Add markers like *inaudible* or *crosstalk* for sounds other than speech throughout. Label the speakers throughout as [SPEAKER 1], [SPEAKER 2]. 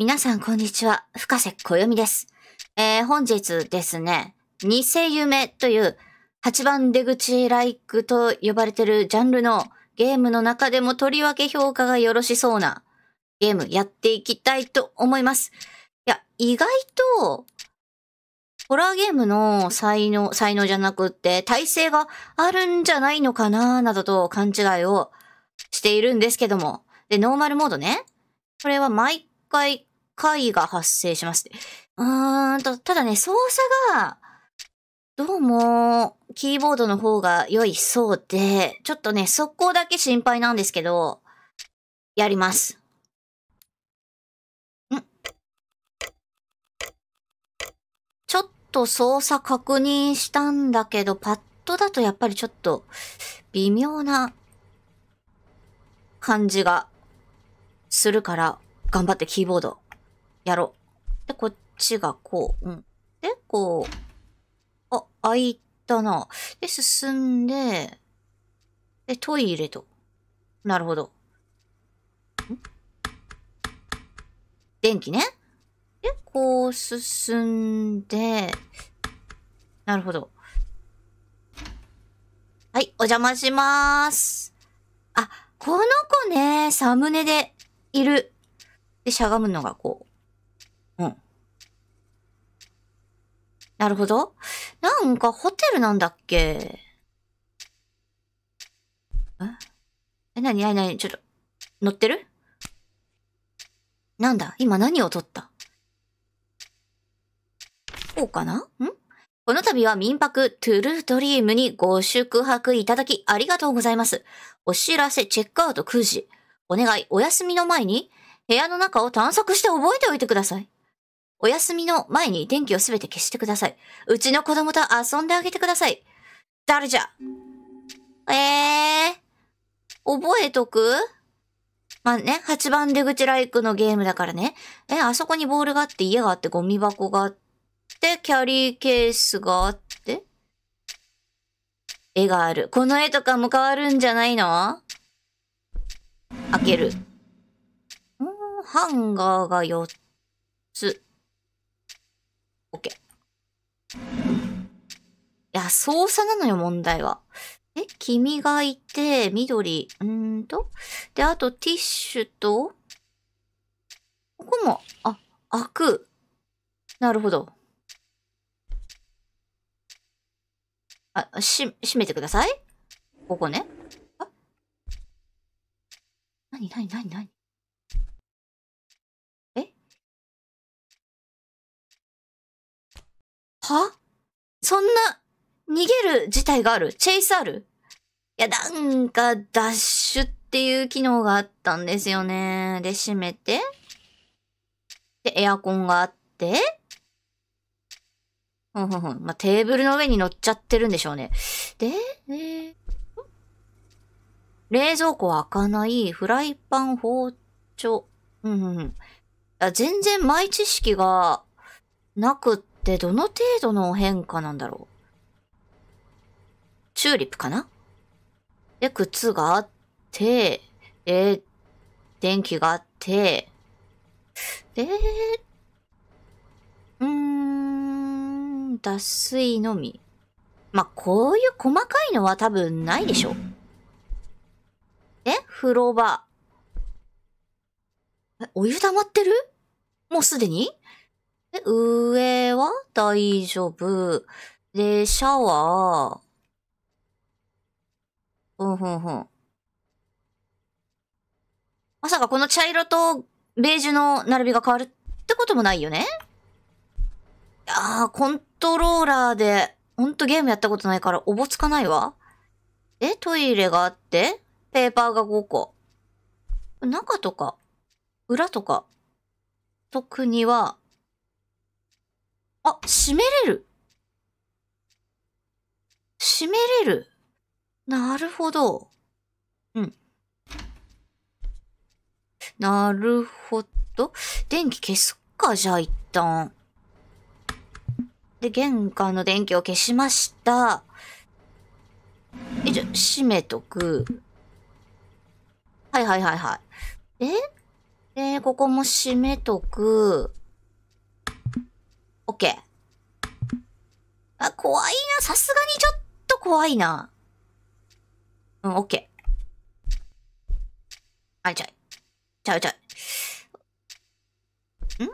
[SPEAKER 1] 皆さん、こんにちは。深瀬小読みです。えー、本日ですね、偽夢という8番出口ライクと呼ばれてるジャンルのゲームの中でもとりわけ評価がよろしそうなゲームやっていきたいと思います。いや、意外と、ホラーゲームの才能、才能じゃなくって体制があるんじゃないのかななどと勘違いをしているんですけども。で、ノーマルモードね。これは毎回回が発生します。うーんと、ただね、操作が、どうも、キーボードの方が良いそうで、ちょっとね、速攻だけ心配なんですけど、やります。んちょっと操作確認したんだけど、パッドだとやっぱりちょっと、微妙な感じがするから、頑張ってキーボードやろう。で、こっちがこう。うん。で、こう。あ、開いたな。で、進んで、で、トイレと。なるほど。電気ね。で、こう進んで、なるほど。はい、お邪魔します。あ、この子ね、サムネでいる。で、しゃがむのがこう。なるほど。なんかホテルなんだっけええ、なになになにちょっと、乗ってるなんだ今何を撮ったこうかなんこの度は民泊トゥルードリームにご宿泊いただきありがとうございます。お知らせチェックアウト9時。お願い、お休みの前に部屋の中を探索して覚えておいてください。お休みの前に電気をすべて消してください。うちの子供と遊んであげてください。誰じゃええー、覚えとくまあね、8番出口ライクのゲームだからね。え、あそこにボールがあって、家があって、ゴミ箱があって、キャリーケースがあって、絵がある。この絵とかも変わるんじゃないの開ける。んハンガーが4つ。OK。いや、操作なのよ、問題は。え君がいて、緑、うんと。で、あと、ティッシュと、ここも、あ、開く。なるほど。あ、し、閉めてください。ここね。あなになになになにはそんな、逃げる事態があるチェイスあるいや、なんか、ダッシュっていう機能があったんですよね。で、閉めて。で、エアコンがあって。ほんほんほん。まあ、テーブルの上に乗っちゃってるんでしょうね。で、えー、冷蔵庫開かない、フライパン、包丁。うん、うん。全然前知識がなくっってどの程度の変化なんだろうチューリップかなで、靴があって、で、電気があって、で、うーん、脱水のみ。まあ、こういう細かいのは多分ないでしょ。え風呂場。え、お湯溜まってるもうすでにえ、上は大丈夫。で、シャワー。うん、ふんふん。まさかこの茶色とベージュの並びが変わるってこともないよねいやー、コントローラーで、ほんとゲームやったことないからおぼつかないわ。で、トイレがあって、ペーパーが5個。中とか、裏とか、特にはあ、閉めれる。閉めれる。なるほど。うん。なるほど。電気消すか、じゃあ一旦。で、玄関の電気を消しました。え、じゃ、閉めとく。はいはいはいはい。えで、ここも閉めとく。OK。あ、怖いな。さすがにちょっと怖いな。うん、OK。あれちゃい。ちゃうちゃい。ん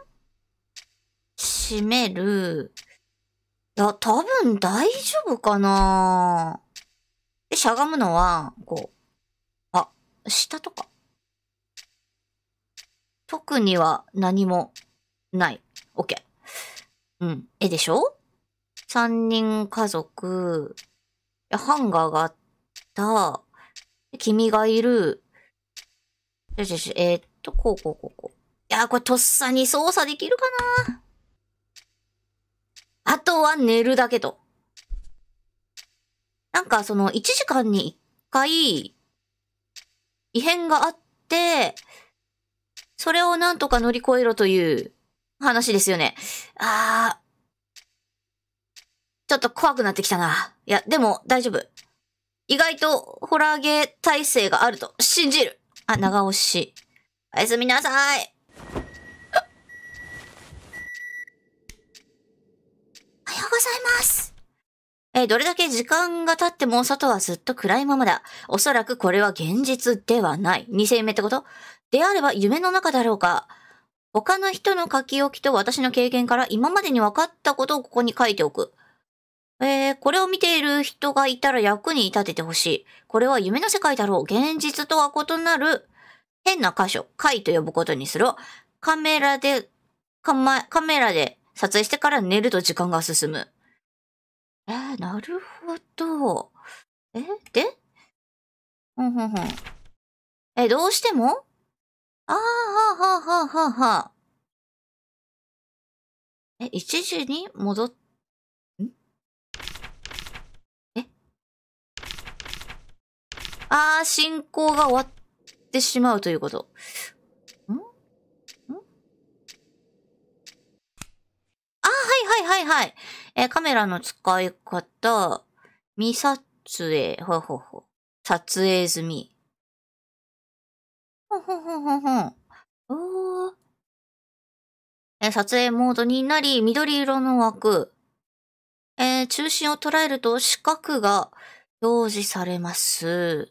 [SPEAKER 1] 閉める。いや、多分大丈夫かなで、しゃがむのは、こう。あ、下とか。特には何もない。OK。うん。えでしょ ?3 人家族、ハンガーがあった、君がいる、よしよし、えー、っと、こうこうこうこう。いやこれとっさに操作できるかなあとは寝るだけと。なんかその1時間に1回異変があって、それをなんとか乗り越えろという話ですよね。ああ。ちょっと怖くなってきたな。いや、でも大丈夫。意外とホラーゲー体制があると信じる。あ、長押し。おやすみなさい。おはようございます。えどれだけ時間が経っても外はずっと暗いままだ。おそらくこれは現実ではない。2世目ってことであれば夢の中だろうか。他の人の書き置きと私の経験から今までに分かったことをここに書いておく。えー、これを見ている人がいたら役に立ててほしい。これは夢の世界だろう。現実とは異なる変な箇所、回と呼ぶことにする。カメラで、カカメラで撮影してから寝ると時間が進む。えー、なるほど。えでふんふんふん。え、どうしてもああ、はあ、はあ、はあ、はあ。え、一時に戻っ、んえああ、進行が終わってしまうということ。んんああ、はいはいはいはい。えー、カメラの使い方、未撮影、ほほほ撮影済み。ふんふんふんふんふん。おえ撮影モードになり、緑色の枠。えー、中心を捉えると四角が表示されます。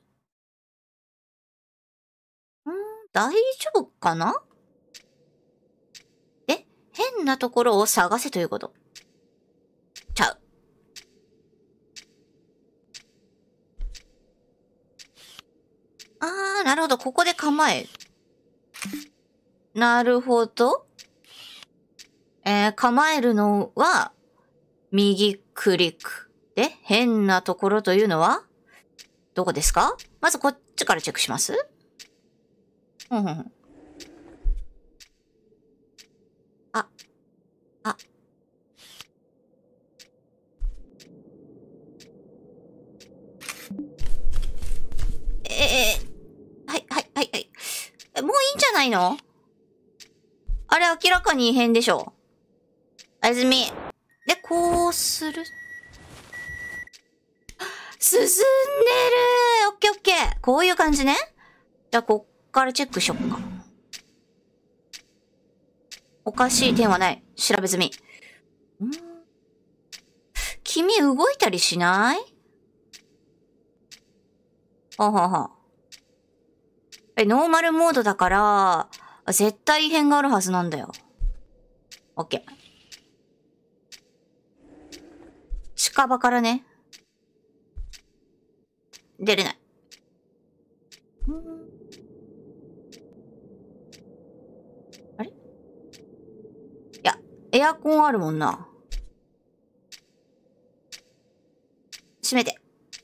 [SPEAKER 1] ん大丈夫かなえ変なところを探せということ。ちゃう。あー、なるほど。ここで構え。なるほど。えー、構えるのは、右クリック。で、変なところというのは、どこですかまずこっちからチェックしますうん、うん。あ、あ。ええーないのあれ明らかに異変でしょ。あずみ。で、こうする。進んでるオッケーオッケーこういう感じね。じゃあ、こっからチェックしよっか。おかしい点はない。調べ済み。ん君動いたりしないあはは。え、ノーマルモードだから、絶対異変があるはずなんだよ。オッケー。近場からね。出れない。あれいや、エアコンあるもんな。閉めて。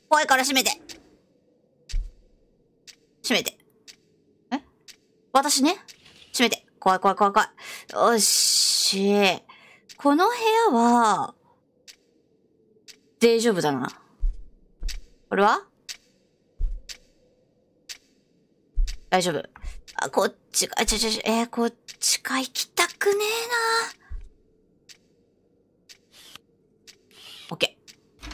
[SPEAKER 1] 怖いから閉めて。閉めて。私ね。閉めて。怖い怖い怖い怖い。よし。この部屋は、大丈夫だな。これは大丈夫。あ、こっちか、ちょちょちょ、えー、こっちか行きたくねえなオッケー。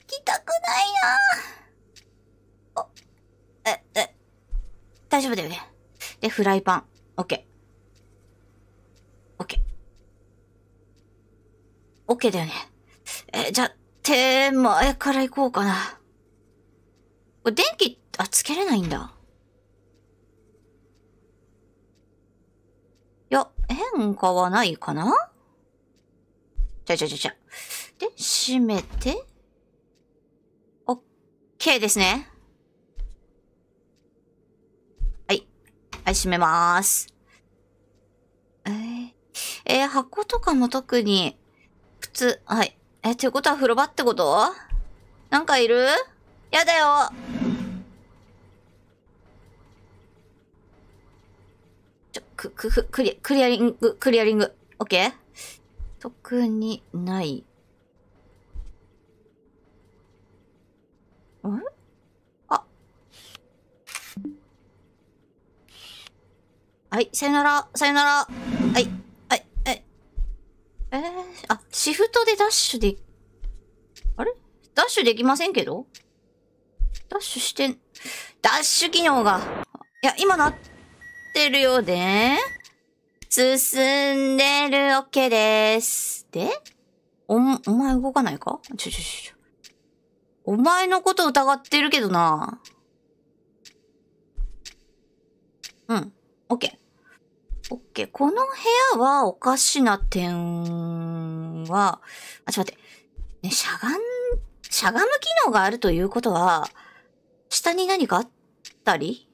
[SPEAKER 1] 行きたくないなあ。え、え、大丈夫だよね。で、フライパン。オッケー。オッケー。オッケーだよね。え、じゃ、手前から行こうかな。これ電気、あ、つけれないんだ。いや、変化はないかなちゃちゃちゃちゃ。で、閉めて。オッケーですね。はい、閉めます。えー、えー、箱とかも特に、普通、はい。えー、いてことは風呂場ってことなんかいるやだよちょ、く、く、く、クリ、クリアリング、クリアリング。オッケー特にない。んはい、さよなら、さよなら。はい、はい、はい。えー、あ、シフトでダッシュで、あれダッシュできませんけどダッシュしてダッシュ機能が。いや、今なってるようで、進んでるケーです。でお、お前動かないかちょちょちょ。お前のこと疑ってるけどな。うん。OK。OK。この部屋はおかしな点は、あ、ちょっと待って。ね、しゃがん、しゃがむ機能があるということは、下に何かあったり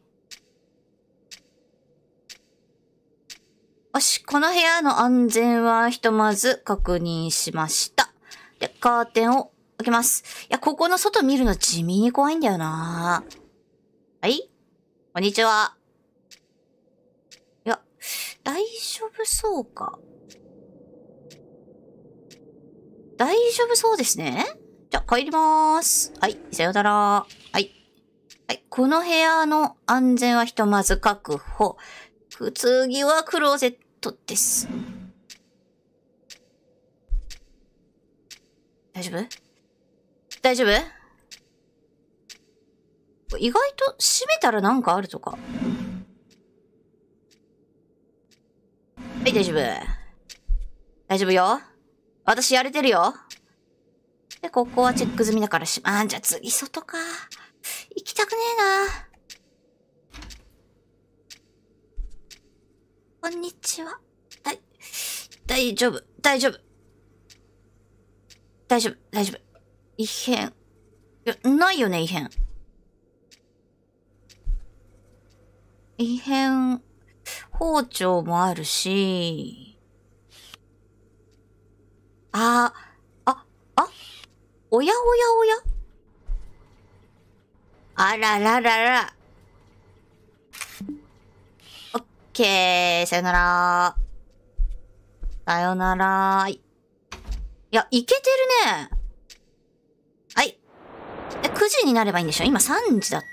[SPEAKER 1] よし、この部屋の安全はひとまず確認しました。で、カーテンを開けます。いや、ここの外見るの地味に怖いんだよなはいこんにちは。大丈夫そうか。大丈夫そうですね。じゃ帰りまーす。はい、さよなら。はい。はい、この部屋の安全はひとまず確保。次はクローゼットです。大丈夫大丈夫意外と閉めたらなんかあるとか。はい、大丈夫。大丈夫よ。私やれてるよ。で、ここはチェック済みだからし、あんじゃ次外か。行きたくねえな。こんにちは。はい、大丈夫、大丈夫。大丈夫、大丈夫。異変。いや、ないよね、異変。異変包丁もあるし、あ、あ、あ、おやおやおやあらららら。オッケー、さよなら。さよならい。や、いけてるね。はい。え、9時になればいいんでしょ今3時だった。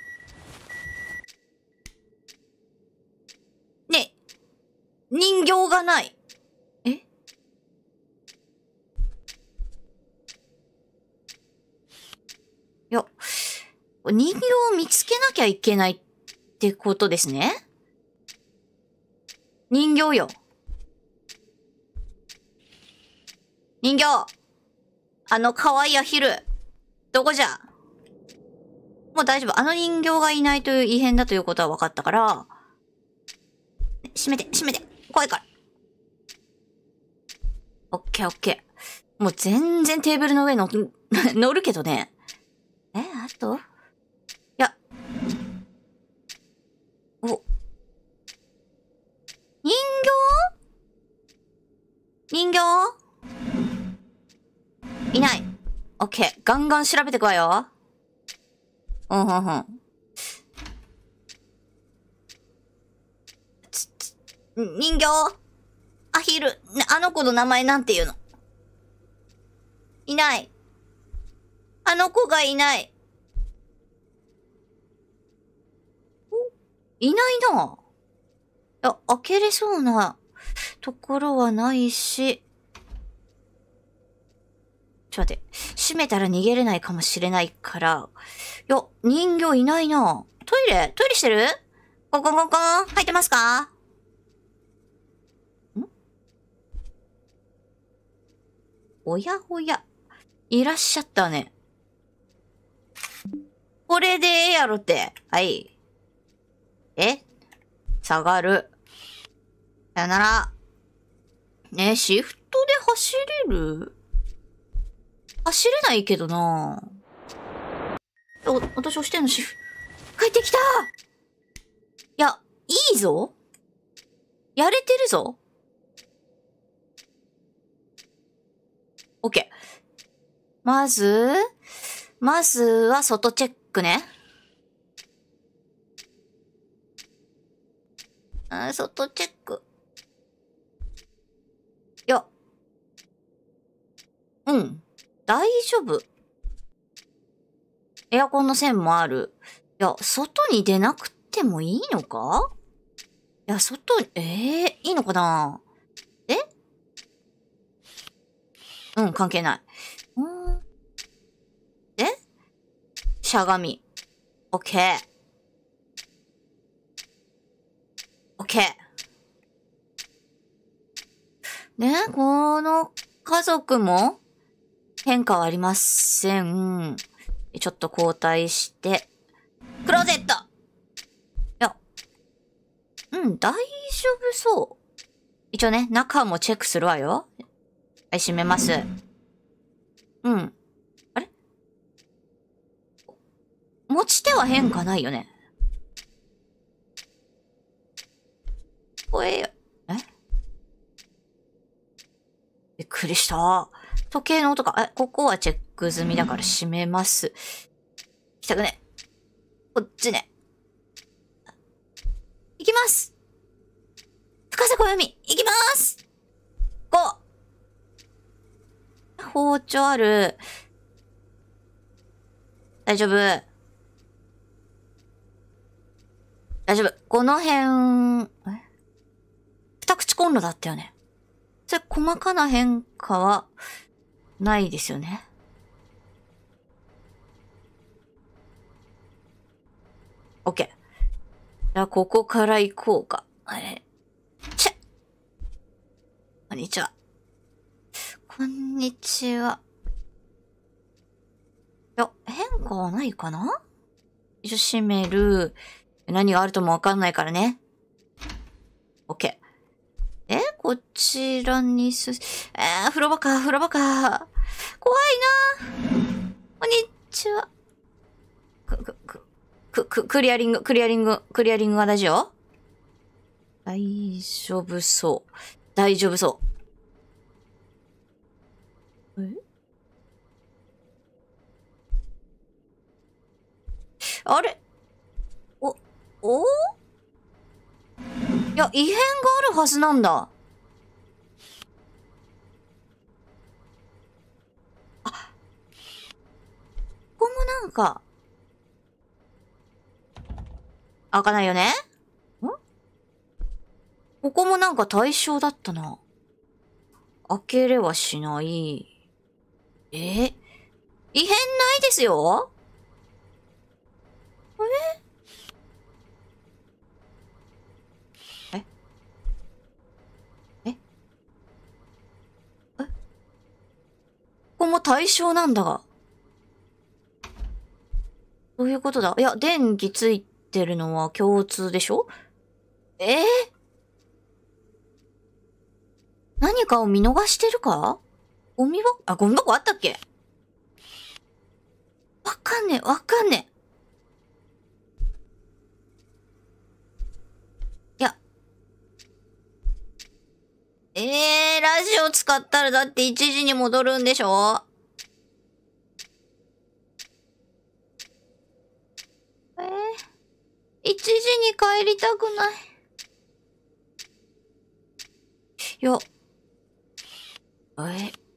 [SPEAKER 1] 人形がない。えよ、人形を見つけなきゃいけないってことですね人形よ。人形あの可愛いアヒルどこじゃもう大丈夫。あの人形がいないという異変だということは分かったから、閉めて、閉めて。怖いから。オッケーオッケー。もう全然テーブルの上乗、*laughs* 乗るけどね。え、あといや。お。人形人形いない。オッケー。ガンガン調べてくわよ。うんうんうん。人形アヒル、あの子の名前なんて言うのいない。あの子がいない。おいないな。いや、開けれそうなところはないし。ちょっと待って。閉めたら逃げれないかもしれないから。いや、人形いないな。トイレトイレしてるコンコンコンコン入ってますかおやおや。いらっしゃったね。これでええやろって。はい。え下がる。さよなら。ねシフトで走れる走れないけどなお、私押してんのシフト。帰ってきたいや、いいぞやれてるぞ OK。まず、まずは外チェックね。あ、外チェック。いや。うん。大丈夫。エアコンの線もある。いや、外に出なくてもいいのかいや、外ええー、いいのかなうん、関係ない。うん。でしゃがみ。オッケー。オッケー。ね、この家族も変化はありません。ちょっと交代して。クローゼットいや。うん、大丈夫そう。一応ね、中もチェックするわよ。はい、閉めます。うん。あれ持ち手は変化ないよね。こえ、えびっくりした。時計の音が、え、ここはチェック済みだから閉めます。行きたくね。こっちね。行きます深瀬小読み、行きます包丁ある。大丈夫。大丈夫。この辺、二口コンロだったよね。それ細かな変化はないですよね。オッケー。じゃあ、ここから行こうか。あれ。ちゃこんにちは。こんにちは。いや、変化はないかな一応閉める。何があるともわかんないからね。OK。えこちらにす、えー、風呂場か、風呂場か。怖いなこんにちは。く、く、く、く、クリアリング、クリアリング、クリアリングが大事よ。大丈夫そう。大丈夫そう。あれお、おいや、異変があるはずなんだ。あ、ここもなんか、開かないよねんここもなんか対象だったな。開けれはしない。え異変ないですよええええここも対象なんだが。どういうことだいや、電気ついてるのは共通でしょえー、何かを見逃してるかゴミ箱あ、ゴミ箱あったっけわかんねえ、わかんねえ。いや。えー、ラジオ使ったらだって1時に戻るんでしょえー、1時に帰りたくない。いや。えー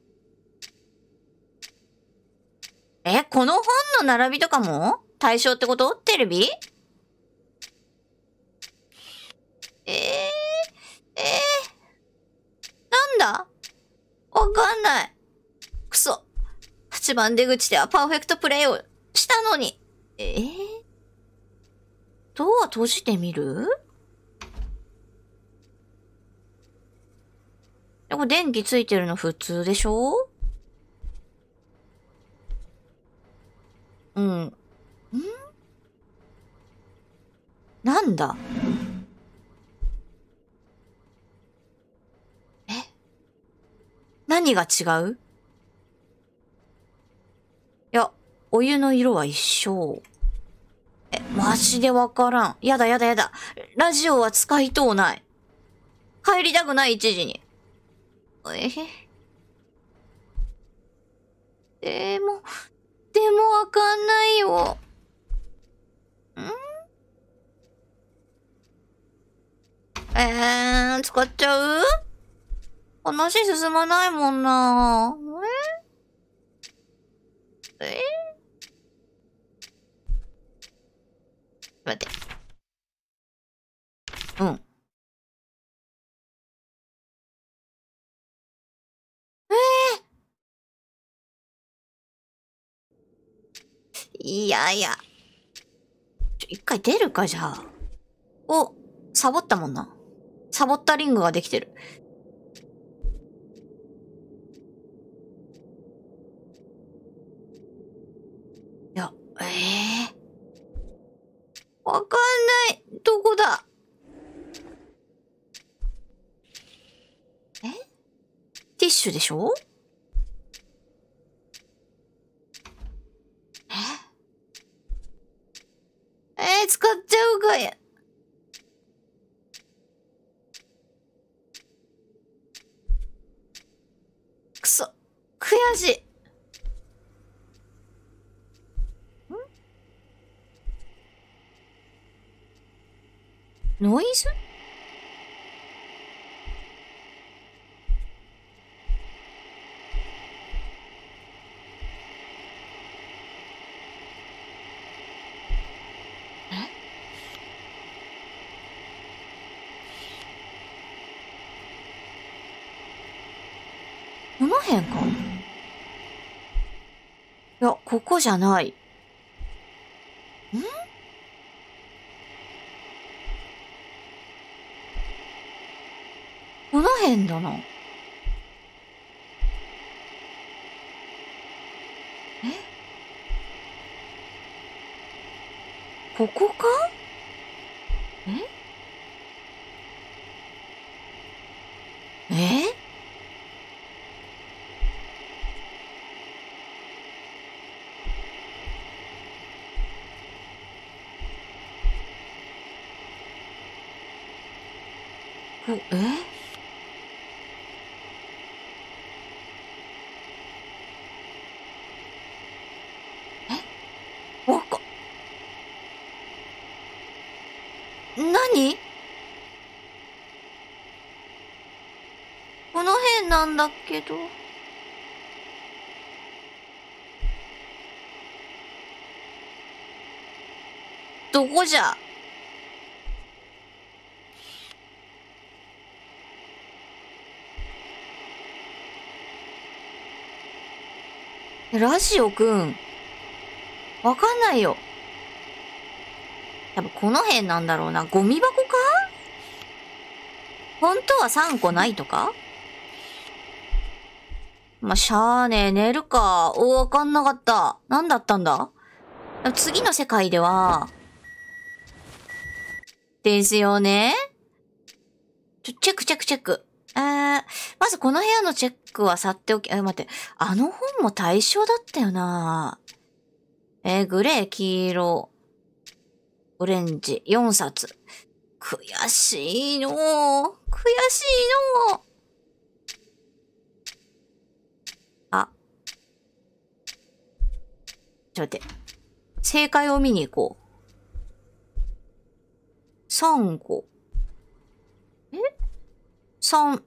[SPEAKER 1] え、この本の並びとかも対象ってことテレビえー、えー、なんだわかんない。くそ。8番出口ではパーフェクトプレイをしたのに。えー、ドア閉じてみるこれ電気ついてるの普通でしょうん。んなんだえ何が違ういや、お湯の色は一緒。え、マジでわからん。やだやだやだ。ラジオは使いとうない。帰りたくない一時に。えでも、でもわかんないよ。えー、使っちゃう話進まないもんなええ待って。うん。いやいや。ちょ、一回出るか、じゃあ。お、サボったもんな。サボったリングができてる。いや、ええー、わかんない。どこだえティッシュでしょえー、使っちゃうかや。くそ。悔しい。ノイズこの辺かいや、ここじゃない。んこの辺だな。えここかだけど。どこじゃラジオくん。わかんないよ。多分この辺なんだろうな。ゴミ箱か本当は3個ないとかまあ、しゃーね寝るか。お、わかんなかった。なんだったんだ次の世界では、ですよね。ちょ、チェックチェックチェック。えー、まずこの部屋のチェックは去っておき、え、待って。あの本も対象だったよなえー、グレー、黄色、オレンジ、4冊。悔しいの悔しいのちょっと待って。正解を見に行こう。三五。え三。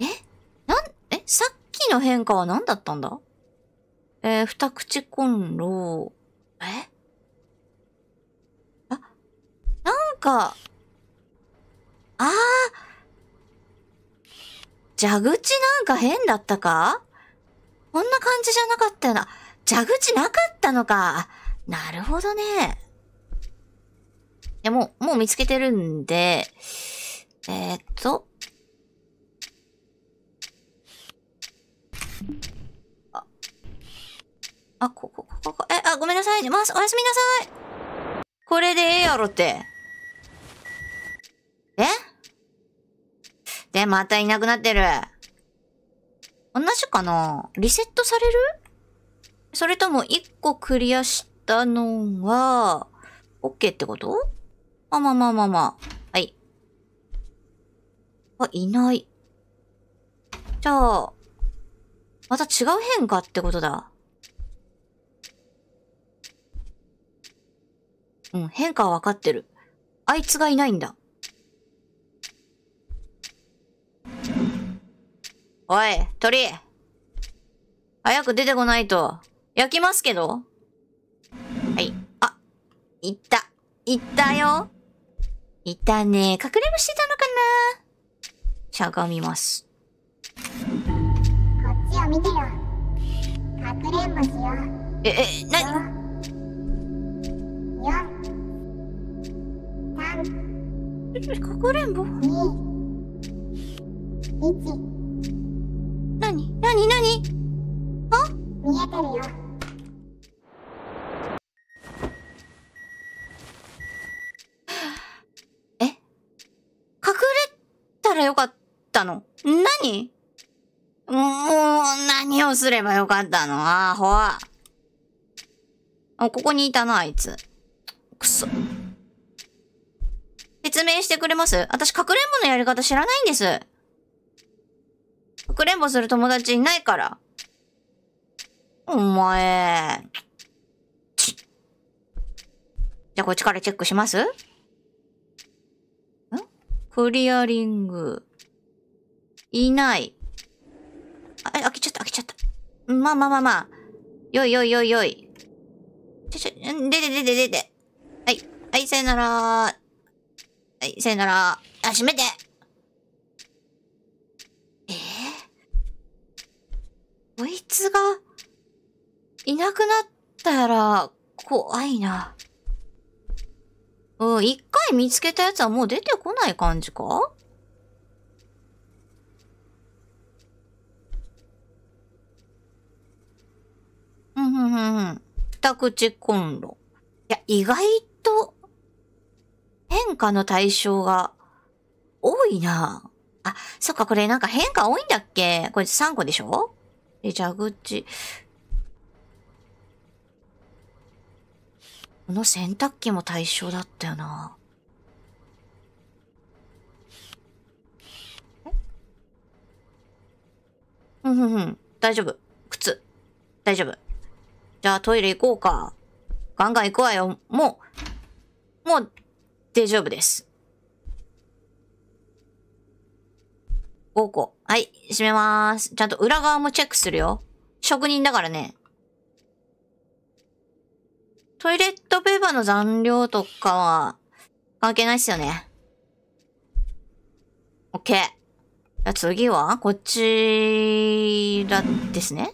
[SPEAKER 1] えなん、えさっきの変化は何だったんだえー、二口コンロ。えあ、なんか、ああ蛇口なんか変だったかこんな感じじゃなかったよな。蛇口なかったのか。なるほどね。いや、もう、もう見つけてるんで、えー、っと。あ、あ、ここ、ここ、え、あ、ごめんなさいます、おやすみなさい。これでええやろって。えまたいなくなってる。同じかなリセットされるそれとも1個クリアしたのは、OK ってことあ、まあまあまあまあ。はい。あ、いない。じゃあ、また違う変化ってことだ。うん、変化はわかってる。あいつがいないんだ。おい、鳥。早く出てこないと。焼きますけどはい。あ、いった。いったよ。いたね。隠れもしてたのかなしゃがみます。こっちを見てよ。隠れんぼしよう。え、え、なに ?4 3 2 1何何何あ見えてるよ。え隠れたらよかったの何もう、何をすればよかったのあほわ。あ、ここにいたな、あいつ。くそ。説明してくれます私、かくれんぼのやり方知らないんです。かくれんぼする友達いないから。お前。じゃあこっちからチェックしますんクリアリング。いない。あ、開けちゃった、開けちゃった。まあまあまあまあ。よいよいよいよい。ちょちょ、出て出て出て。はい。はい、さよなら。はい、さよなら。あ、閉めて。こいつが、いなくなったら、怖いな。うん、一回見つけたやつはもう出てこない感じかうんうんうんうん。二口コンロ。いや、意外と、変化の対象が多いな。あ、そっか、これなんか変化多いんだっけこれ3個でしょで、蛇口。この洗濯機も対象だったよな。ふんふんふん。大丈夫。靴。大丈夫。じゃあトイレ行こうか。ガンガン行くわよ。もう、もう、大丈夫です。5個。はい、閉めまーす。ちゃんと裏側もチェックするよ。職人だからね。トイレットペーパーの残量とかは、関係ないっすよね。オッケー。じゃあ次は、こちらですね。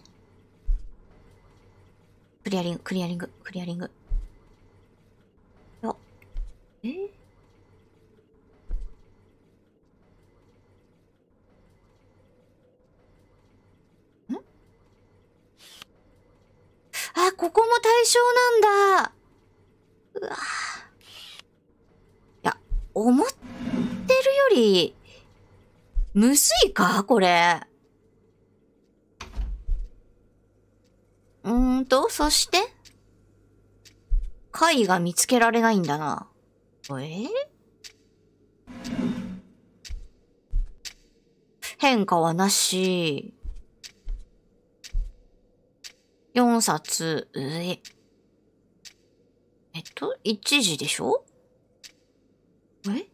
[SPEAKER 1] クリアリング、クリアリング、クリアリング。よえーあ、ここも対象なんだ。うわいや、思ってるより、むずいかこれ。うーんと、そして貝が見つけられないんだな。えー、変化はなし。4冊、え、えっと、1時でしょえ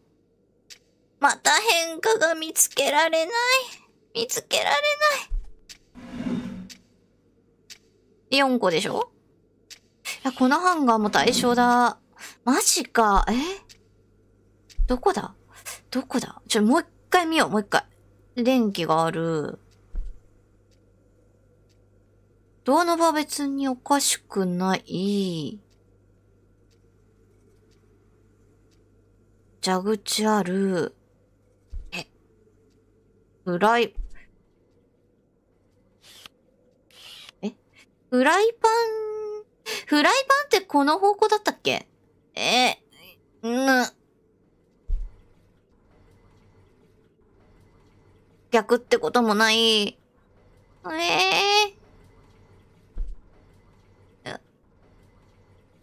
[SPEAKER 1] また変化が見つけられない。見つけられない。4個でしょいや、このハンガーも対象だ。マジか。えどこだどこだちょ、もう一回見よう、もう一回。電気がある。ドアの場別におかしくない。蛇口ある。え、フライ、え、フライパン、フライパンってこの方向だったっけえ、ん。逆ってこともない。ええー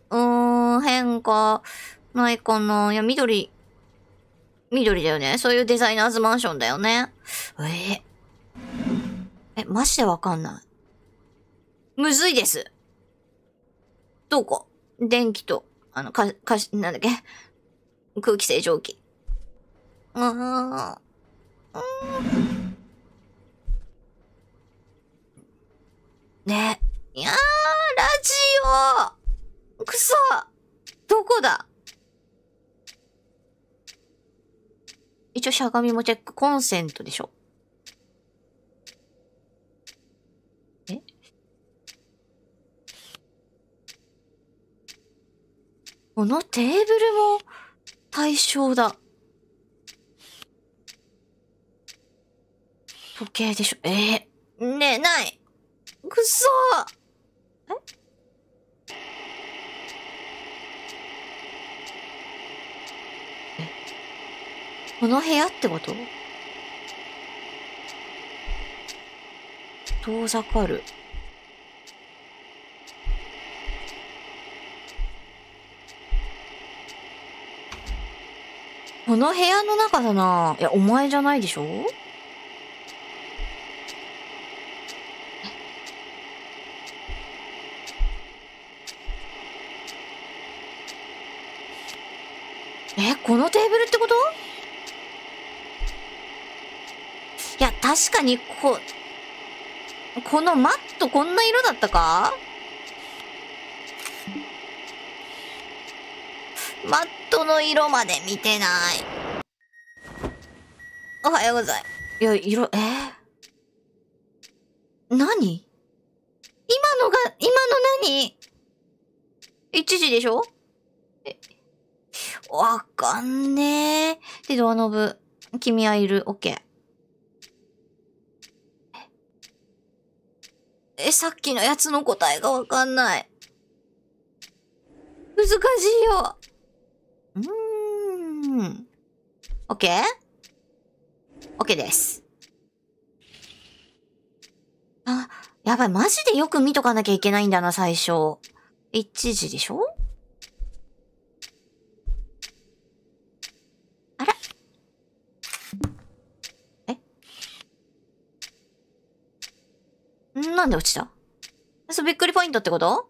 [SPEAKER 1] うーん、変化ないかないや、緑。緑だよね。そういうデザイナーズマンションだよね。ええ、マジでわかんない。むずいです。どうか。電気と、あの、か、かし、なんだっけ。空気清浄機。うーん。ね。いやー、ラジオくそどこだ一応しゃがみもチェック。コンセントでしょ。えこのテーブルも対象だ。時計でしょ。えー、ねえ、ない。くそえこの部屋ってこと遠ざかる。この部屋の中だな。いや、お前じゃないでしょえ、このテーブルってこと確かに、こ、このマットこんな色だったかマットの色まで見てない。おはようございます。いや、色、えー、何今のが、今の何一時でしょえ、わかんねえ。で、ドアノブ。君はいる。オッケー。え、さっきのやつの答えがわかんない。難しいよ。うーん。OK?OK、です。あ、やばい。マジでよく見とかなきゃいけないんだな、最初。1時でしょなんで落ちたそれびっくりポイントってこと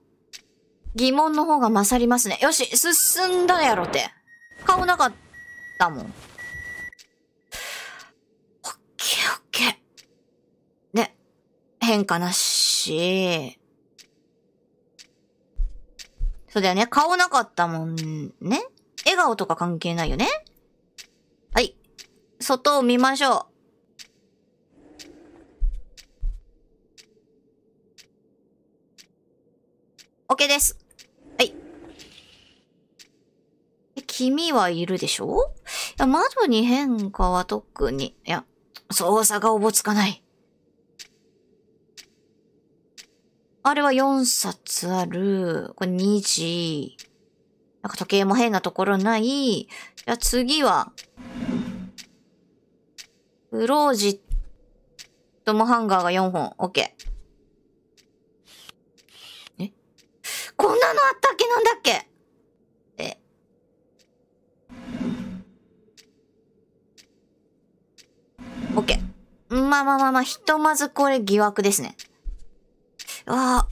[SPEAKER 1] 疑問の方が勝りますね。よし、進んだやろって。顔なかったもん。オッケーオッケー。ね、変化なし。そうだよね。顔なかったもんね。笑顔とか関係ないよね。はい。外を見ましょう。OK です。はい。君はいるでしょいや、窓に変化は特に。いや、操作がおぼつかない。あれは4冊ある。これ2時。なんか時計も変なところない。じゃあ次は、クロージットもハンガーが4本。OK。こんなのあったっけなんだっけえ。オッケー。まあまあまあまあ、ひとまずこれ疑惑ですね。あ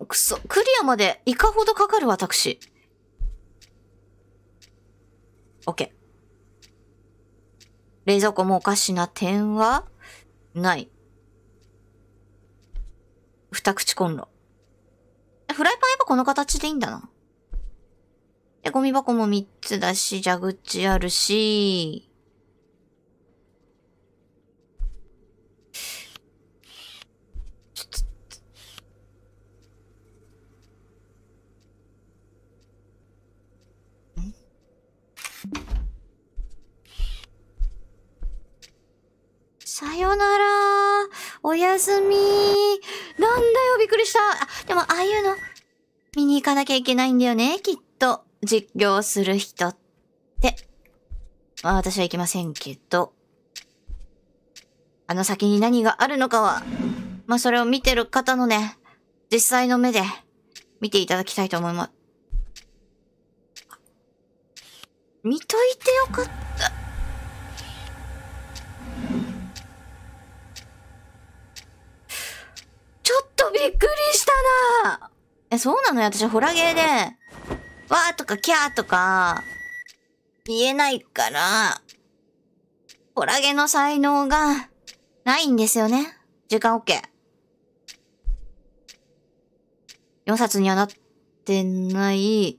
[SPEAKER 1] あ、くそ、クリアまでいかほどかかる私。オッケー。冷蔵庫もおかしな点はない。二口コンロ。フライパンやっぱこの形でいいんだな。で、ゴミ箱も3つだし、蛇口あるし、さよなら。おやすみー。なんだよ、びっくりした。あ、でも、ああいうの、見に行かなきゃいけないんだよね、きっと。実況する人って。まあ、私は行きませんけど。あの先に何があるのかは、まあ、それを見てる方のね、実際の目で、見ていただきたいと思います。見といてよかった。びっくりしたなえ、そうなのよ。私、ホラゲーで、わーとかキャーとか、言えないから、ホラゲの才能が、ないんですよね。時間 OK。4冊にはなってない、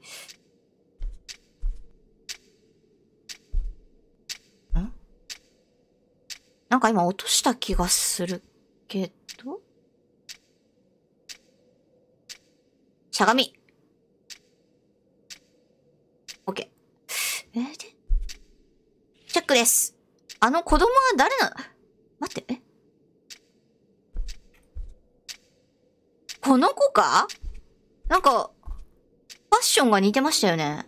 [SPEAKER 1] なんか今落とした気がするけしゃがみ。OK。えチェックです。あの子供は誰なの待って、えこの子かなんか、ファッションが似てましたよね。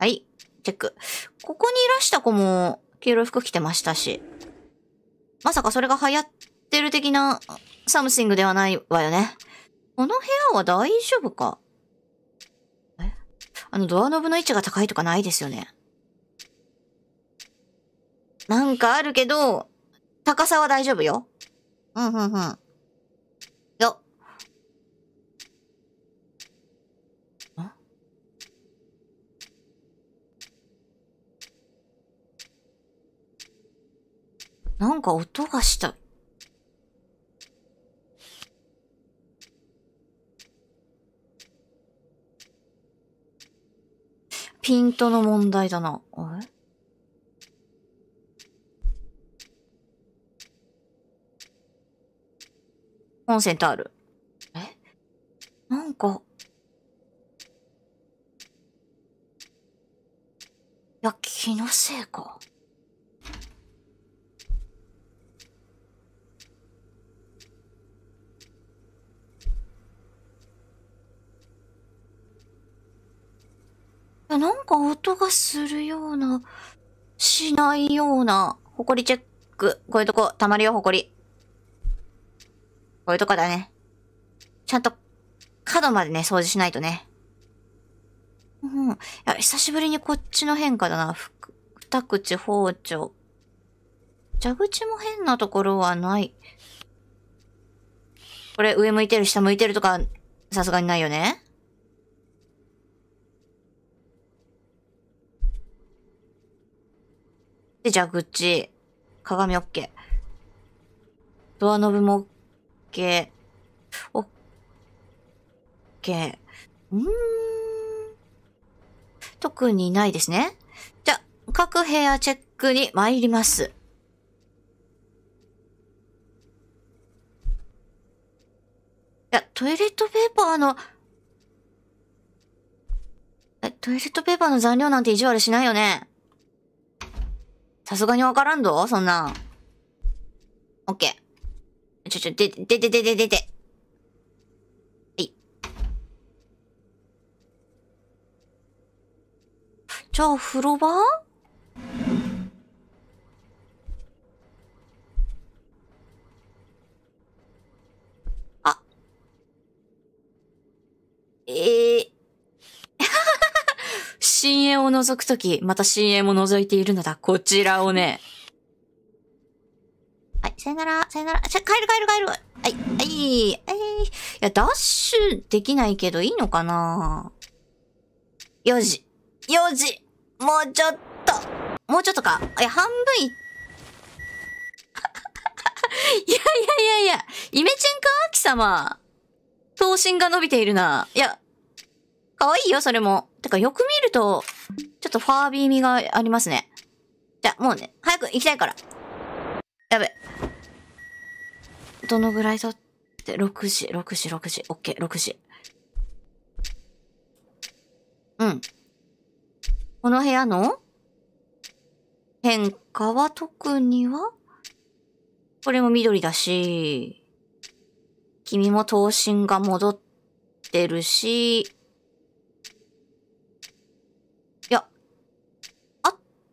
[SPEAKER 1] はい、チェック。ここにいらした子も、黄色い服着てましたし。まさかそれが流行ってる的な、サムシングではないわよね。この部屋は大丈夫かえあの、ドアノブの位置が高いとかないですよね。なんかあるけど、高さは大丈夫よ。うん、うん、うん。よっ。んなんか音がした。ピントの問題だな。れコンセントある。えなんか。いや、気のせいか。音がするような、しないような、ホコリチェック。こういうとこ、たまるよ、ホコり。こういうとこだね。ちゃんと、角までね、掃除しないとね。うん。いや、久しぶりにこっちの変化だな。ふ、二口包丁。蛇口も変なところはない。これ、上向いてる、下向いてるとか、さすがにないよね。で、蛇口。鏡 OK。ドアノブも OK。OK。うーん。特にないですね。じゃ、各部屋チェックに参ります。いや、トイレットペーパーの、え、トイレットペーパーの残量なんて意地悪しないよね。さすがにわからんぞ、そんなん。オッケー。ちょちょ、で、で、で、で、で、で、で。じゃあ、風呂場覗くとき、また深淵も覗いているのだ。こちらをね。はい、さよなら、さよなら。じゃ、帰る帰る帰る。はい、はい、はい。いや、ダッシュできないけどいいのかな ?4 時。4時。もうちょっと。もうちょっとか。いや、半分い *laughs* いやいやいやいや。イメチェンか貴様。等身が伸びているな。いや、可愛いよ、それも。てか、よく見ると、ちょっとファービー味がありますね。じゃ、もうね、早く行きたいから。やべ。どのぐらい経って、6時、6時、6時、オッケー、6時。うん。この部屋の変化は特にはこれも緑だし、君も等身が戻ってるし、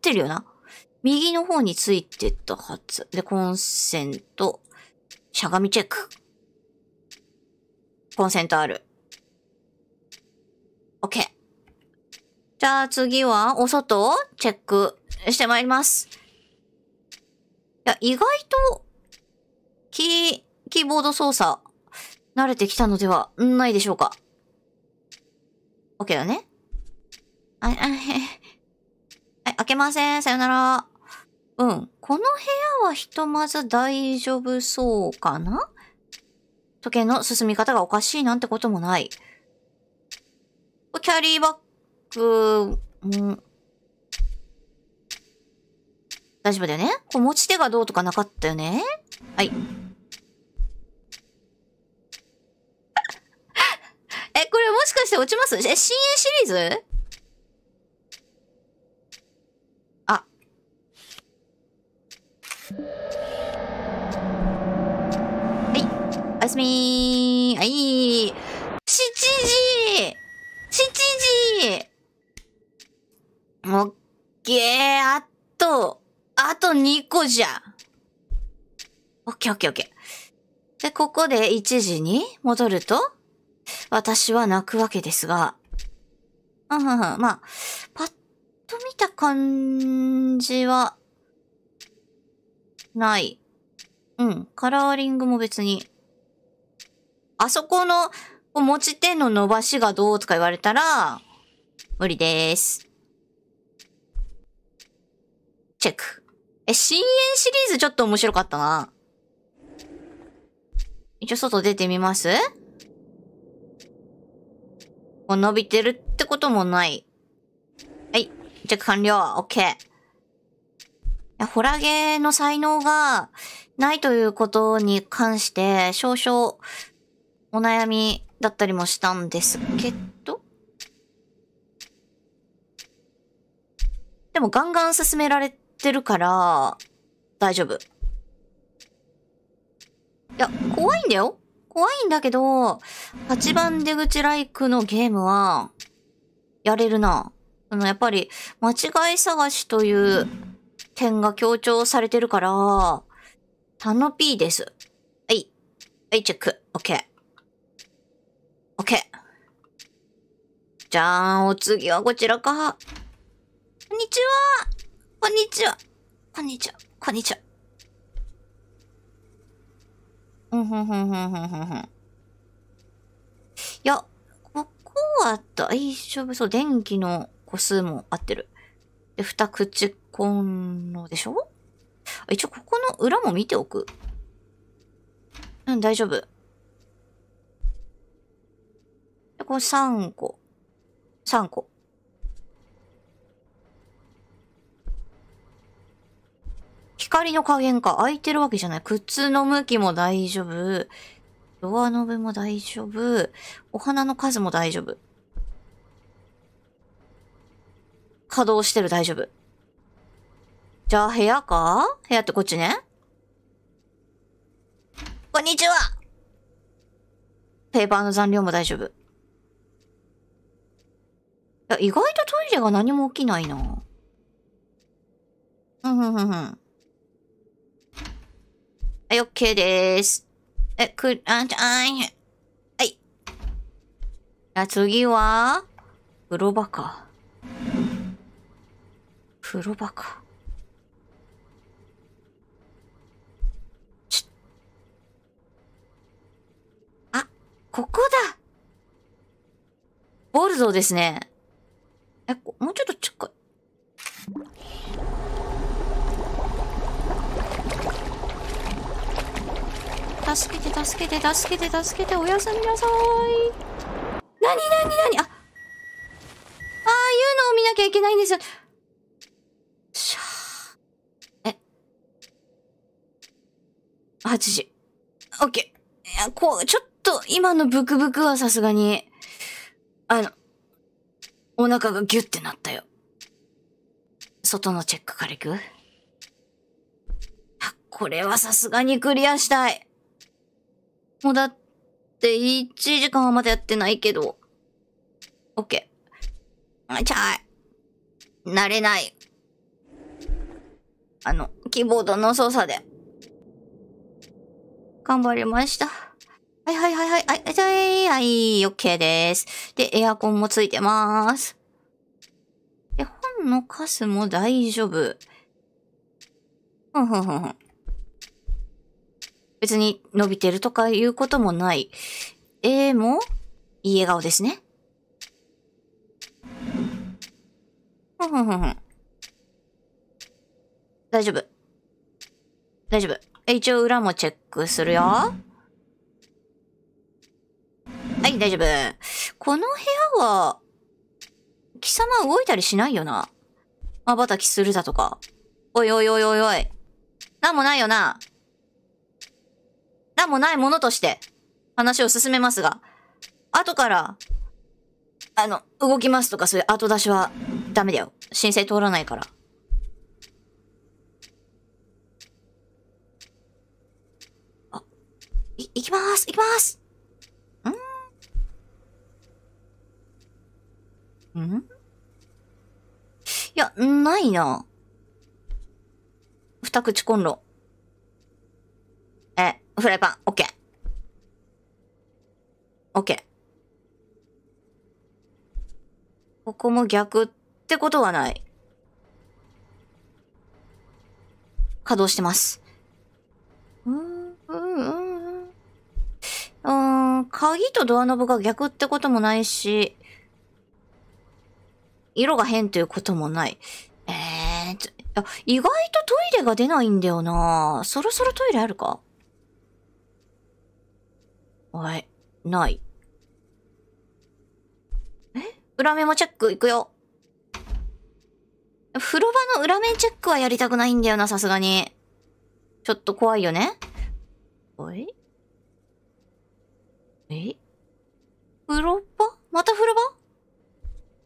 [SPEAKER 1] ってるよな。右の方についてたはず。で、コンセント。しゃがみチェック。コンセントある。OK。じゃあ次は、お外をチェックしてまいります。いや、意外と、キー、キーボード操作、慣れてきたのではないでしょうか。OK だね。あ、あ、へ、開けません。さよなら。うん。この部屋はひとまず大丈夫そうかな時計の進み方がおかしいなんてこともない。キャリーバッグ、うん。大丈夫だよねこう持ち手がどうとかなかったよねはい。*laughs* え、これもしかして落ちますえ、深淵シリーズはい。おやすみー。はい。7時 !7 時オッケー。あと、あと2個じゃ。オッケーオッケーオッケー。で、ここで1時に戻ると、私は泣くわけですが、うんうんうん、まあ、パッと見た感じは、ない。うん。カラーリングも別に。あそこの持ち手の伸ばしがどうとか言われたら、無理です。チェック。え、深淵シリーズちょっと面白かったな。一応外出てみます伸びてるってこともない。はい。チェック完了。オッケー。ホラゲーの才能がないということに関して、少々お悩みだったりもしたんですけど。でもガンガン進められてるから、大丈夫。いや、怖いんだよ。怖いんだけど、8番出口ライクのゲームは、やれるな。あの、やっぱり、間違い探しという、点が強調されてるから、タノピーです。はい。はい、チェック。オッケー。オッケー。じゃーん、お次はこちらか。こんにちは。こんにちは。こんにちは。こんにちは。うんふんふんふんふんふんふん。いや、ここは大丈夫そう。電気の個数も合ってる。で、二口コンロでしょ一応ここの裏も見ておく。うん、大丈夫。で、これ3個。3個。光の加減か。開いてるわけじゃない。靴の向きも大丈夫。ドアノブも大丈夫。お花の数も大丈夫。稼働してる、大丈夫。じゃあ、部屋か部屋ってこっちね。こんにちはペーパーの残量も大丈夫。いや、意外とトイレが何も起きないな。うん、ふんふんふん。はい、OK でーす。え、く、あ、ちゃ、あい。はい。じゃあ次は、風呂場か。風呂場か。あ、ここだボルゾーですね。え、もうちょっと近い。助けて、助けて、助けて、助けて、おやすみなさい。なになになにあ、ああいうのを見なきゃいけないんですよ。8時。オッケー。いや、こう、ちょっと今のブクブクはさすがに、あの、お腹がギュってなったよ。外のチェックから行くこれはさすがにクリアしたい。もうだって1時間はまだやってないけど。オッケー。あちゃい。慣れない。あの、キーボードの操作で頑張りました。はいはいはいはい、はい、はい、はい、OK です。で、エアコンもついてます。で、本のカスも大丈夫。ふんふんふんふん。別に伸びてるとかいうこともない。えーも、いい笑顔ですね。ふんふんふんふん。大丈夫。大丈夫。一応裏もチェックするよ。はい、大丈夫。この部屋は、貴様動いたりしないよな。まばたきするだとか。おいおいおいおいおい。なんもないよな。なんもないものとして、話を進めますが、後から、あの、動きますとかそういう後出しはダメだよ。申請通らないから。い、行きます行きますんんいや、ないな。二口コンロ。え、フライパン、オッケー。オッケー。ここも逆ってことはない。稼働してます。鍵とドアノブが逆ってこともないし、色が変ということもない。えーと、意外とトイレが出ないんだよなそろそろトイレあるかおい、ない。え裏面もチェックいくよ。風呂場の裏面チェックはやりたくないんだよな、さすがに。ちょっと怖いよね。おいえ風呂場また風呂場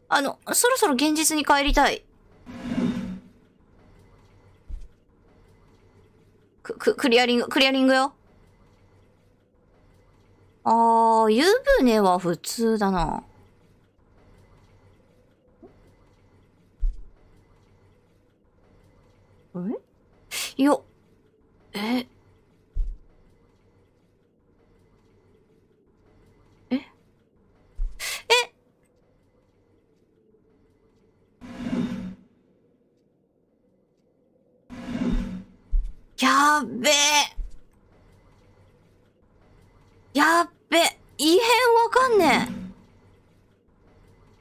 [SPEAKER 1] あの、そろそろ現実に帰りたい。く、く、クリアリング、クリアリングよ。あー、湯船は普通だな。えいや、え、やっべえ。やっべえ。異変わかんね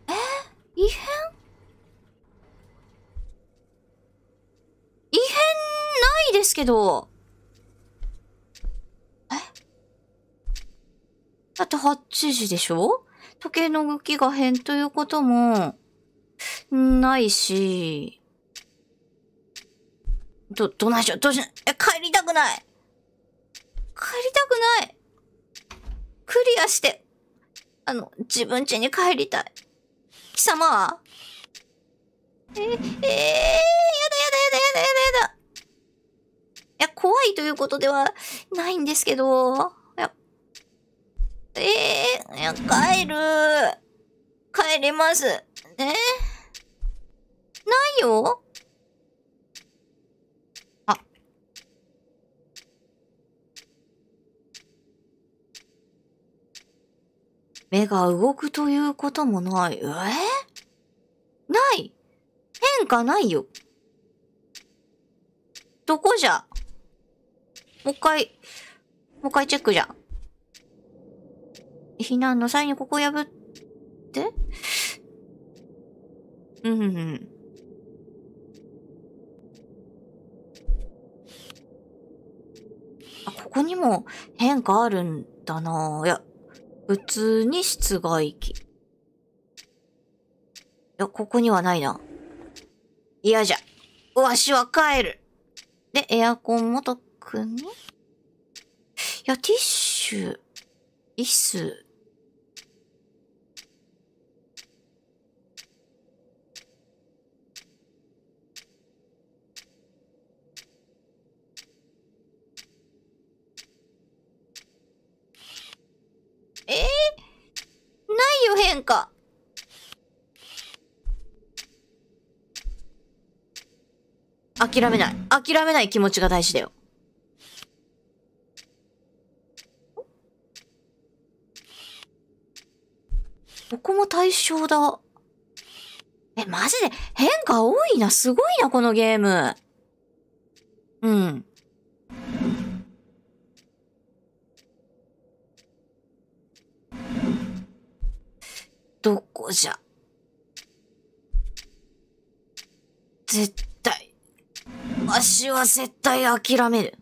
[SPEAKER 1] え。え異変異変ないですけど。えだって8時でしょ時計の動きが変ということも、ないし。ど、どないしよう、どうしよう。え、帰りたくない。帰りたくない。クリアして、あの、自分家に帰りたい。貴様はえ、えー、やだやだやだやだやだやだ。いや、怖いということではないんですけど、いや、えー、いや、帰る。帰ります。えないよ目が動くということもない。えー、ない変化ないよ。どこじゃもう一回、もう一回チェックじゃ。避難の際にここ破って、うん、うん。あ、ここにも変化あるんだなぁ。いや、普通に室外機。いや、ここにはないな。嫌じゃ。わしは帰る。で、エアコンもとくいや、ティッシュ、椅子、せんか諦めない。諦めない気持ちが大事だよ。ここも対象だ。え、マジで変化多いな。すごいな、このゲーム。うん。どこじゃ絶対。わしは絶対諦める。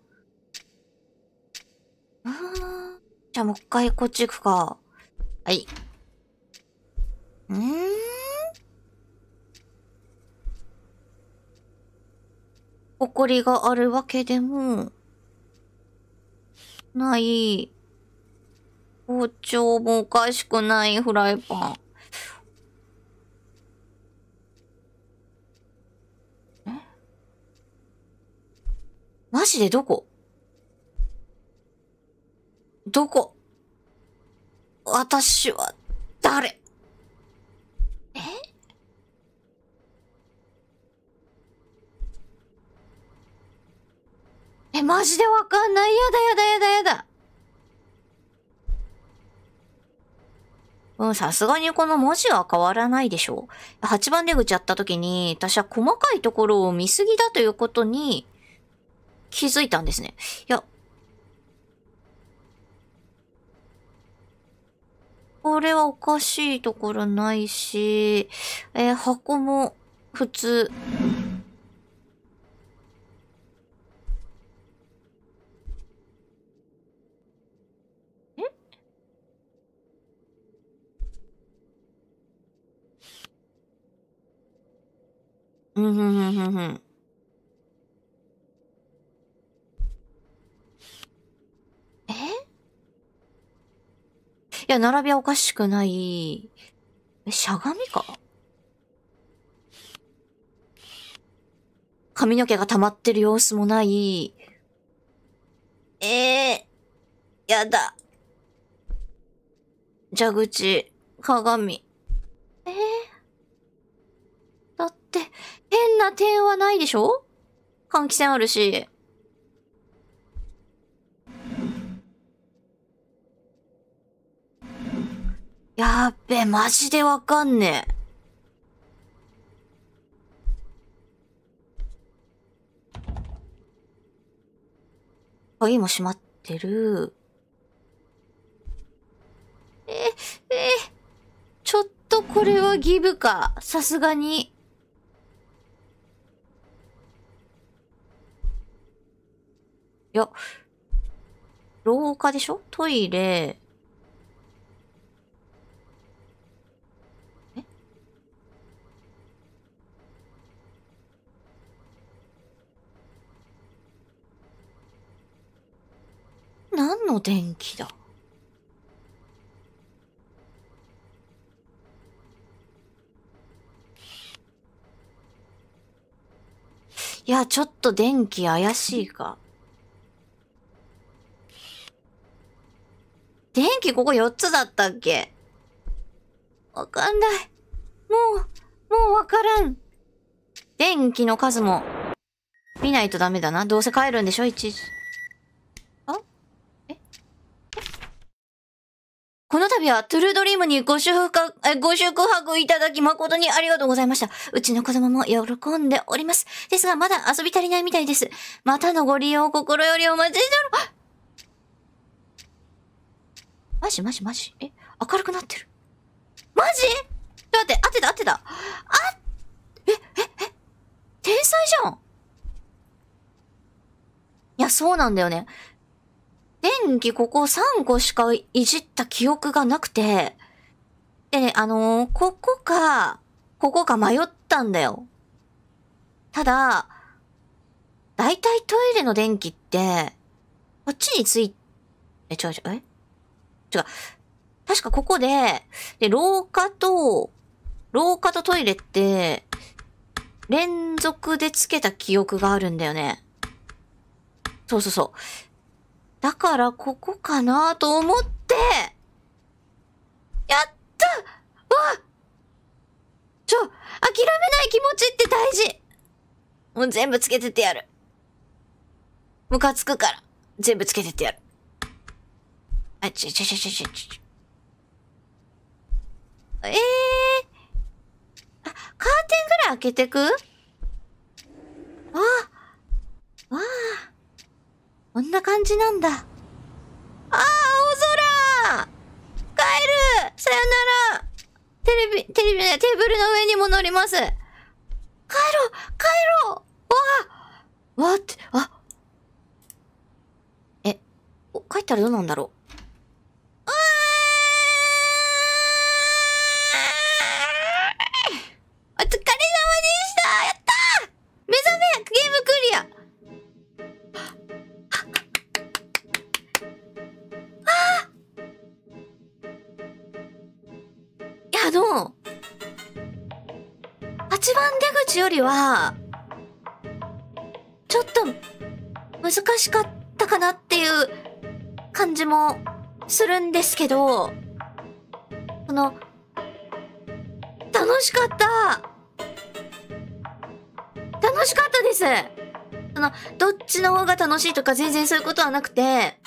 [SPEAKER 1] うん。じゃあもう一回こっち行くか。はい。うーん誇りがあるわけでも、ない。包丁もおかしくないフライパン。マジでどこどこ私は誰ええ、マジでわかんない。やだやだやだやだ。うん、さすがにこの文字は変わらないでしょう。8番出口やった時に、私は細かいところを見すぎだということに気づいたんですね。いや、これはおかしいところないし、えー、箱も普通。えうん、うんうんうんうん。いや、並びはおかしくない。え、しゃがみか髪の毛が溜まってる様子もない。ええー、やだ。蛇口、鏡。ええー、だって、変な点はないでしょ換気扇あるし。やっべ、マジでわかんねえ。鍵も閉まってる。え、え、ちょっとこれはギブか。さすがに。いや、廊下でしょトイレ。何の電気だいや、ちょっと電気怪しいか。電気ここ4つだったっけわかんない。もう、もうわからん。電気の数も見ないとダメだな。どうせ帰るんでしょいちいこの度は、トゥルードリームにご宿泊、ご宿泊いただき誠にありがとうございました。うちの子供も喜んでおります。ですが、まだ遊び足りないみたいです。またのご利用を心よりお待ちしておる。マジマジマジえ明るくなってる。マジちょっと待って、合ってた合ってた。あえ、え、え、天才じゃん。いや、そうなんだよね。電気ここ3個しかいじった記憶がなくて、でね、あのー、ここか、ここか迷ったんだよ。ただ、だいたいトイレの電気って、こっちについ、え、違う違う、え違う。確かここで、で、廊下と、廊下とトイレって、連続でつけた記憶があるんだよね。そうそうそう。だからここかなと思って、やったわちょ、諦めない気持ちって大事もう全部つけてってやる。ムカつくから、全部つけてってやる。あ、ちょちょちょちょちょちょ。ええー、あ、カーテンぐらい開けてくあ、わあ。こんな感じなんだ。ああ、青空帰るさよならテレビ、テレビね、テーブルの上にも乗ります。帰ろう帰ろうわあわって、あえ、お、帰ったらどうなんだろうは、ちょっと難しかったかなっていう感じもするんですけど、この、楽しかった楽しかったですその、どっちの方が楽しいとか全然そういうことはなくて、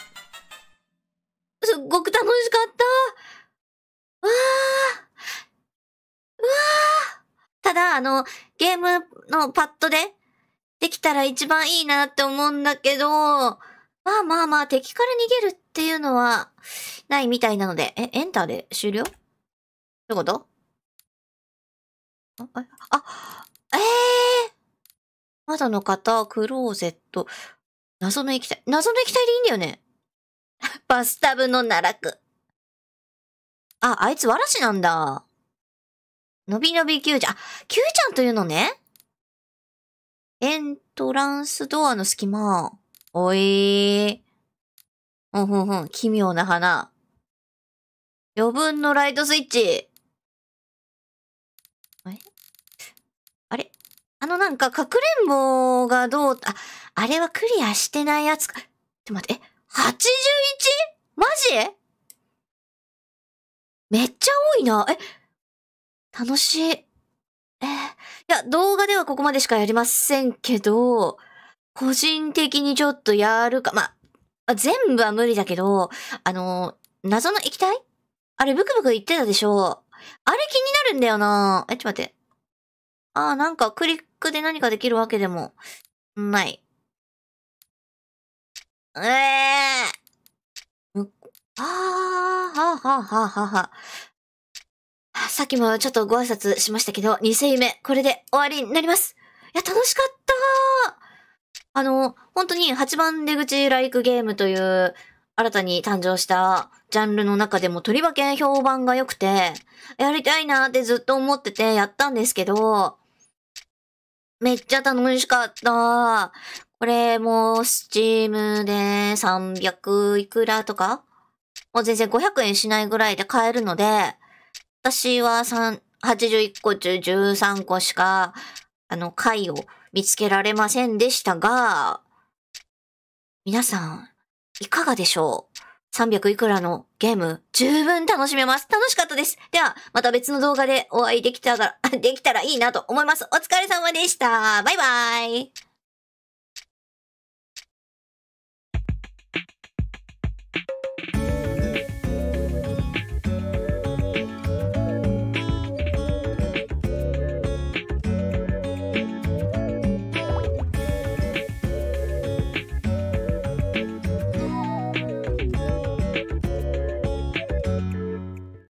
[SPEAKER 1] パッドでできたら一番いいなって思うんだけど、まあまあまあ敵から逃げるっていうのはないみたいなので、え、エンターで終了どういうことあ、あ、ええー、窓の方、クローゼット、謎の液体、謎の液体でいいんだよね。*laughs* バスタブの奈落。あ、あいつわらしなんだ。のびのび Q ちゃん。あ、Q ちゃんというのね。エントランスドアの隙間。おいー。んほんほん、奇妙な花。余分のライトスイッチ。あれあれあのなんか、かくれんぼがどう、あ、あれはクリアしてないやつか。ちょ、っと待って、え 81? マジめっちゃ多いな。え、楽しい。えー、いや、動画ではここまでしかやりませんけど、個人的にちょっとやるか、まあ、全部は無理だけど、あの、謎の液体あれ、ブクブク言ってたでしょあれ気になるんだよなえ、ちょっと待って。あー、なんかクリックで何かできるわけでも、ない。ええー。あー、ははははは。さっきもちょっとご挨拶しましたけど、2戦目、これで終わりになります。いや、楽しかったあの、本当に8番出口ライクゲームという、新たに誕生したジャンルの中でもとりわけ評判が良くて、やりたいなってずっと思っててやったんですけど、めっちゃ楽しかった。これもスチームで300いくらとかもう全然500円しないぐらいで買えるので、私は3、81個中13個しか、あの、貝を見つけられませんでしたが、皆さん、いかがでしょう ?300 いくらのゲーム、十分楽しめます。楽しかったです。では、また別の動画でお会いできたら、*laughs* できたらいいなと思います。お疲れ様でした。バイバイ。